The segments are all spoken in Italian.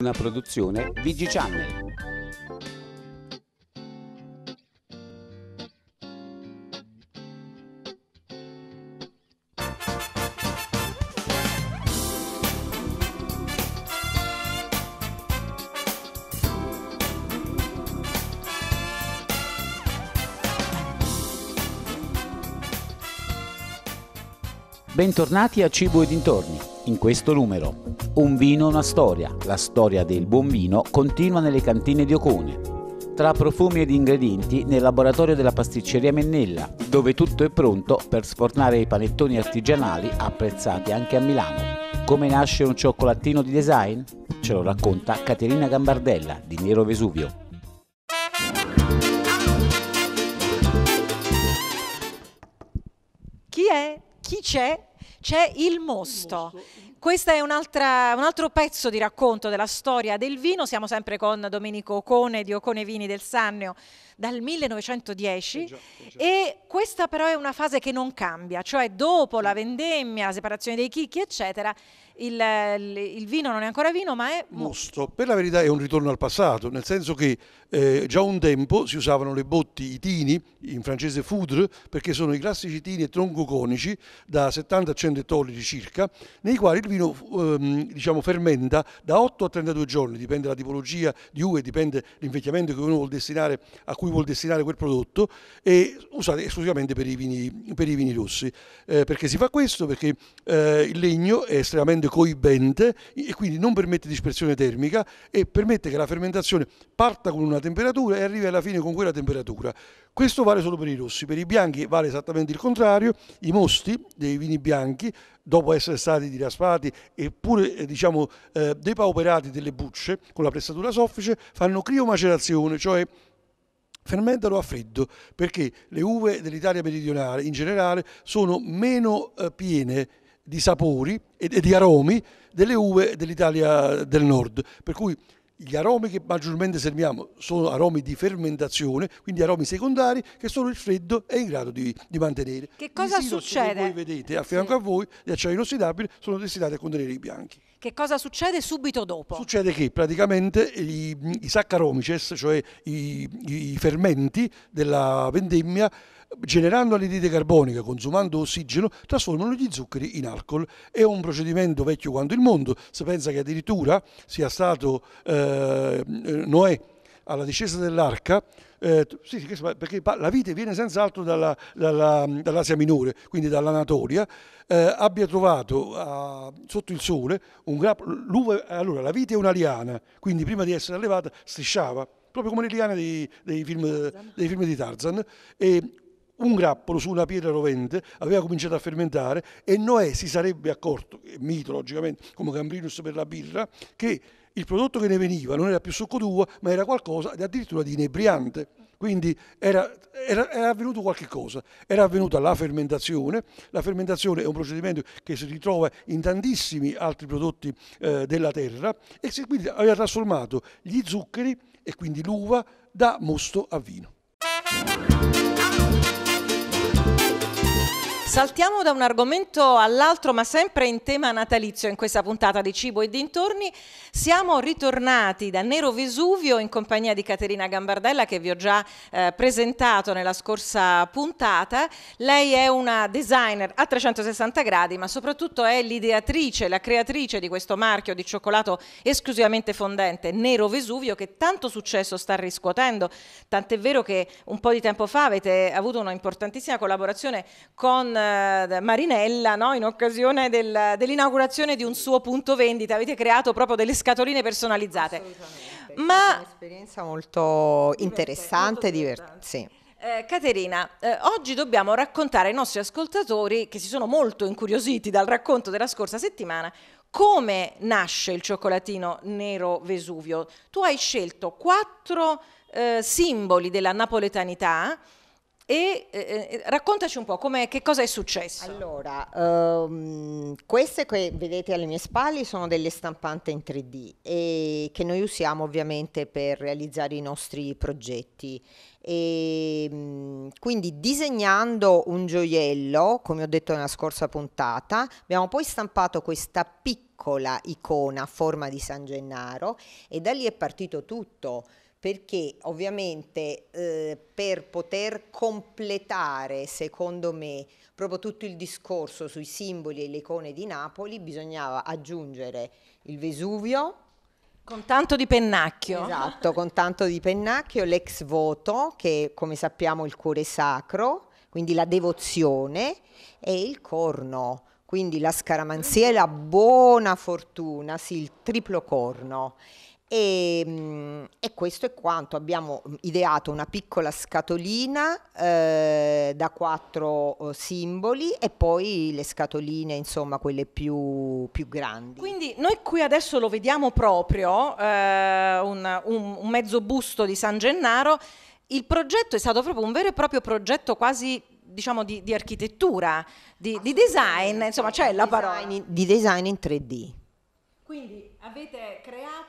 Una produzione VG Channel. Bentornati a Cibo e dintorni in questo numero. Un vino, una storia. La storia del buon vino continua nelle cantine di Ocone. Tra profumi ed ingredienti nel laboratorio della pasticceria Mennella, dove tutto è pronto per sfornare i panettoni artigianali apprezzati anche a Milano. Come nasce un cioccolatino di design? Ce lo racconta Caterina Gambardella di Nero Vesuvio. Chi è? Chi c'è? c'è il mosto. Questo è un, un altro pezzo di racconto della storia del vino, siamo sempre con Domenico Ocone di Ocone Vini del Sannio dal 1910 eh già, eh già. e questa però è una fase che non cambia, cioè dopo la vendemmia, la separazione dei chicchi, eccetera, il, il vino non è ancora vino, ma è mosto. mosto. Per la verità è un ritorno al passato, nel senso che eh, già un tempo si usavano le botti, i tini, in francese foudre, perché sono i classici tini e tronco da 70 a 100 ettolitri circa, nei quali il vino ehm, diciamo, fermenta da 8 a 32 giorni, dipende dalla tipologia di uve, dipende l'invecchiamento che uno vuol destinare, a cui vuol destinare quel prodotto, e usate, esclusivamente per i vini, per i vini rossi. Eh, perché si fa questo? Perché eh, il legno è estremamente coibente e quindi non permette dispersione termica e permette che la fermentazione parta con una temperatura e arrivi alla fine con quella temperatura. Questo vale solo per i rossi, per i bianchi vale esattamente il contrario, i mosti dei vini bianchi dopo essere stati diraspati e pure eh, diciamo, eh, depauperati delle bucce con la pressatura soffice fanno criomacerazione, cioè fermentano a freddo perché le uve dell'Italia meridionale in generale sono meno eh, piene di sapori e di aromi delle uve dell'Italia del nord, per cui gli aromi che maggiormente serviamo sono aromi di fermentazione, quindi aromi secondari che solo il freddo è in grado di, di mantenere. Che cosa succede? Che voi vedete a fianco sì. a voi, gli acciai inossidabili sono destinati a contenere i bianchi. Che cosa succede subito dopo? Succede che praticamente i, cioè i saccaromices, cioè i, i fermenti della vendemmia, generando anidride carbonica, consumando ossigeno, trasformano gli zuccheri in alcol. È un procedimento vecchio quanto il mondo, si pensa che addirittura sia stato eh, Noè alla discesa dell'arca, eh, sì, perché la vite viene senz'altro dalla, dalla, dall'Asia Minore, quindi dall'Anatolia, eh, abbia trovato a, sotto il sole un grappolo. allora, la vite è una liana, quindi prima di essere allevata strisciava proprio come le liane dei, dei, film, dei, film, di Tarzan, e un grappolo su una pietra rovente aveva cominciato a fermentare e Noè si sarebbe accorto, eh, mitologicamente come Cambrinus per la birra, che il prodotto che ne veniva non era più succo d'uva, ma era qualcosa di addirittura di inebriante. Quindi era, era, era, avvenuto qualche cosa, era avvenuta la fermentazione, la fermentazione è un procedimento che si ritrova in tantissimi altri prodotti eh, della terra e si, quindi aveva trasformato gli zuccheri e quindi l'uva da mosto a vino. Saltiamo da un argomento all'altro, ma sempre in tema natalizio in questa puntata di Cibo e dintorni. Siamo ritornati da Nero Vesuvio in compagnia di Caterina Gambardella che vi ho già eh, presentato nella scorsa puntata. Lei è una designer a 360 gradi, ma soprattutto è l'ideatrice, la creatrice di questo marchio di cioccolato esclusivamente fondente, Nero Vesuvio, che tanto successo sta riscuotendo. Tant'è vero che un po' di tempo fa avete avuto una importantissima collaborazione con Marinella no? in occasione del, dell'inaugurazione di un suo punto vendita. Avete creato proprio delle scatoline personalizzate. Ma... È un'esperienza molto interessante, divertente. Sì. Eh, Caterina, eh, oggi dobbiamo raccontare ai nostri ascoltatori che si sono molto incuriositi dal racconto della scorsa settimana come nasce il cioccolatino nero Vesuvio. Tu hai scelto quattro eh, simboli della napoletanità e eh, eh, raccontaci un po' che cosa è successo. Allora, um, queste che vedete alle mie spalle sono delle stampante in 3D e che noi usiamo ovviamente per realizzare i nostri progetti. E, ehm, quindi disegnando un gioiello, come ho detto nella scorsa puntata, abbiamo poi stampato questa piccola icona a forma di San Gennaro e da lì è partito tutto perché ovviamente eh, per poter completare, secondo me, proprio tutto il discorso sui simboli e le icone di Napoli, bisognava aggiungere il Vesuvio. Con tanto di pennacchio. Esatto, con tanto di pennacchio, l'ex voto, che come sappiamo è il cuore sacro, quindi la devozione, e il corno, quindi la scaramanzia e la buona fortuna, sì, il triplo corno. E, ehm, e, questo è quanto. Abbiamo mm, ideato una piccola scatolina eh, da quattro oh, simboli e poi le scatoline, insomma, quelle più, più grandi. Quindi noi qui adesso lo vediamo proprio, eh, un, un, un mezzo busto di San Gennaro. Il progetto è stato proprio un vero e proprio progetto quasi diciamo di, di architettura, di, di, design, insomma c'è la parola. di design in 3D. Quindi avete,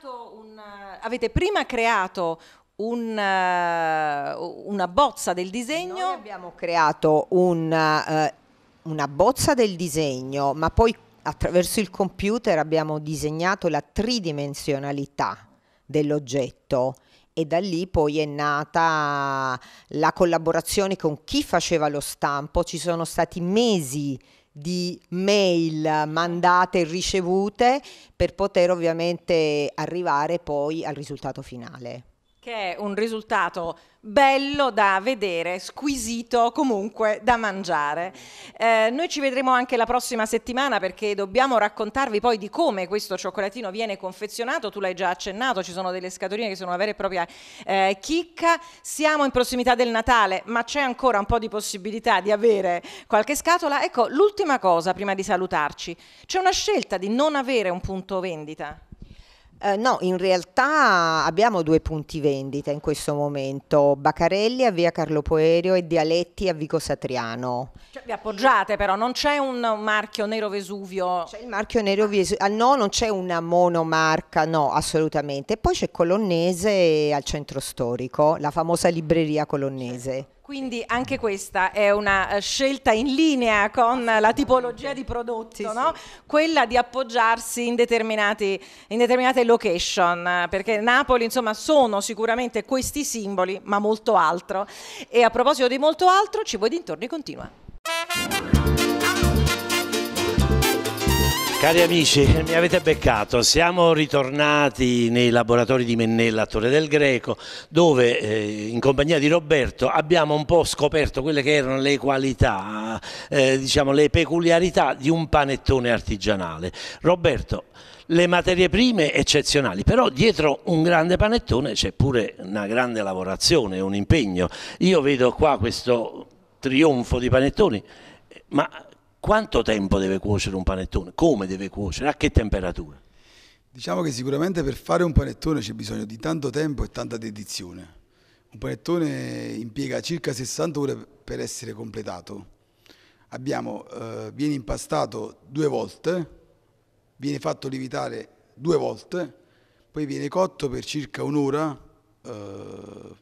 un, avete prima creato un, eh, una bozza del disegno. Noi abbiamo creato un, uh, una bozza del disegno, ma poi attraverso il computer abbiamo disegnato la tridimensionalità dell'oggetto e da lì poi è nata la collaborazione con chi faceva lo stampo, ci sono stati mesi di mail mandate e ricevute per poter ovviamente arrivare poi al risultato finale che è un risultato bello da vedere, squisito comunque da mangiare. Eh, noi ci vedremo anche la prossima settimana perché dobbiamo raccontarvi poi di come questo cioccolatino viene confezionato, tu l'hai già accennato, ci sono delle scatoline che sono una vera e propria eh, chicca, siamo in prossimità del Natale ma c'è ancora un po' di possibilità di avere qualche scatola. Ecco, l'ultima cosa prima di salutarci, c'è una scelta di non avere un punto vendita. Eh, no, in realtà abbiamo due punti vendita in questo momento, Bacarelli a via Carlo Poerio e Dialetti a Vico Satriano. Cioè, vi appoggiate però, non c'è un marchio Nero Vesuvio? C'è il marchio Nero Vesuvio, ah, no, non c'è una monomarca, no, assolutamente. E poi c'è Colonnese al centro storico, la famosa libreria colonnese. Certo. Quindi anche questa è una eh, scelta in linea con la tipologia di prodotti, sì, no? sì. quella di appoggiarsi in, in, determinate location, perché Napoli insomma sono sicuramente questi simboli, ma molto altro. E a proposito di molto altro, ci vuoi dintorni continua. Cari amici, mi avete beccato, siamo ritornati nei laboratori di Mennella a Torre del Greco dove eh, in compagnia di Roberto abbiamo un po' scoperto quelle che erano le qualità, eh, diciamo le peculiarità di un panettone artigianale. Roberto, le materie prime eccezionali, però dietro un grande panettone c'è pure una grande lavorazione, un impegno. Io vedo qua questo trionfo di panettoni, ma quanto tempo deve cuocere un panettone? Come deve cuocere? A che temperatura? Diciamo che sicuramente per fare un panettone c'è bisogno di tanto tempo e tanta dedizione. Un panettone impiega circa 60 ore per essere completato. Abbiamo, eh, viene impastato due volte, viene fatto lievitare due volte, poi viene cotto per circa un'ora eh,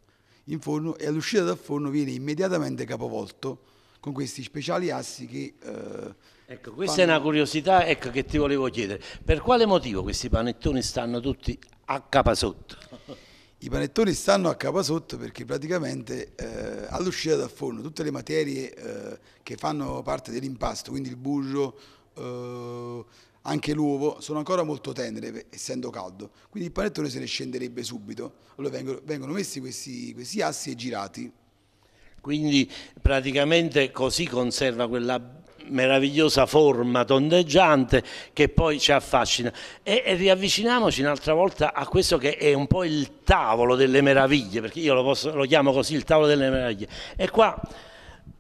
in forno e all'uscita dal forno viene immediatamente capovolto con questi speciali assi che... Eh, ecco, questa fanno... è una curiosità ecco, che ti volevo chiedere. Per quale motivo questi panettoni stanno tutti a capasotto? I panettoni stanno a capasotto perché praticamente eh, all'uscita dal forno tutte le materie eh, che fanno parte dell'impasto, quindi il burro, eh, anche l'uovo sono ancora molto tenere essendo caldo quindi il panettone se ne scenderebbe subito allora vengono, vengono messi questi, questi assi e girati quindi praticamente così conserva quella meravigliosa forma tondeggiante che poi ci affascina e, e, riavviciniamoci un'altra volta a questo che è un po' il tavolo delle meraviglie perché io lo, posso, lo chiamo così il tavolo delle meraviglie e qua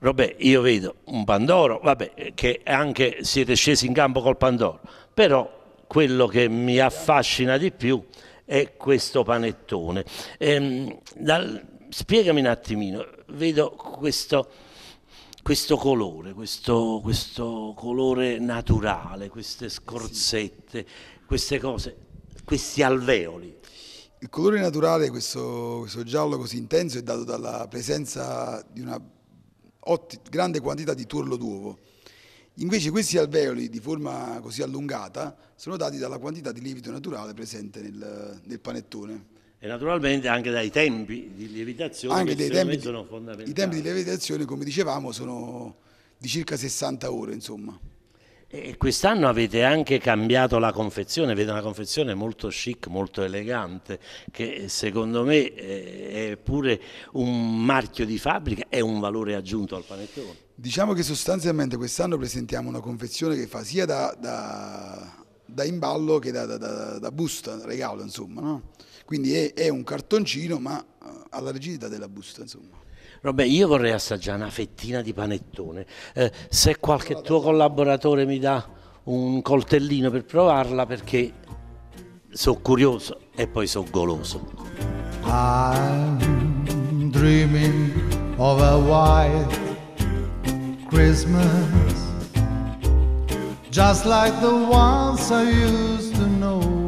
vabbè io vedo un Pandoro vabbè che anche siete scesi in campo col Pandoro però quello che mi affascina di più è questo panettone ehm, dal, spiegami un attimino, vedo questo, questo colore, questo, questo, colore naturale, queste eh scorzette, sì. queste cose, questi alveoli. Il colore naturale, questo, questo, giallo così intenso, è dato dalla presenza di una grande quantità di tuorlo d'uovo. Invece questi alveoli di forma così allungata sono dati dalla quantità di lievito naturale presente nel, nel panettone e naturalmente anche dai tempi di lievitazione anche dei tempi, sono fondamentali. I tempi di lievitazione, come dicevamo, sono di circa 60 ore, insomma. E quest'anno avete anche cambiato la confezione, vedo una confezione molto chic, molto elegante, che secondo me eh, è pure un marchio di fabbrica è un valore aggiunto al panettone. Diciamo che sostanzialmente quest'anno presentiamo una confezione che fa sia da, da, da imballo che da, da, busta, regalo, insomma, no? Quindi è, è un cartoncino ma eh, alla rigidità della busta insomma. Vabbè, io vorrei assaggiare una fettina di panettone. Eh, se qualche tuo collaboratore mi dà un coltellino per provarla perché sono curioso e poi sono goloso. I'm dreaming of a white Christmas Just like the ones I used to know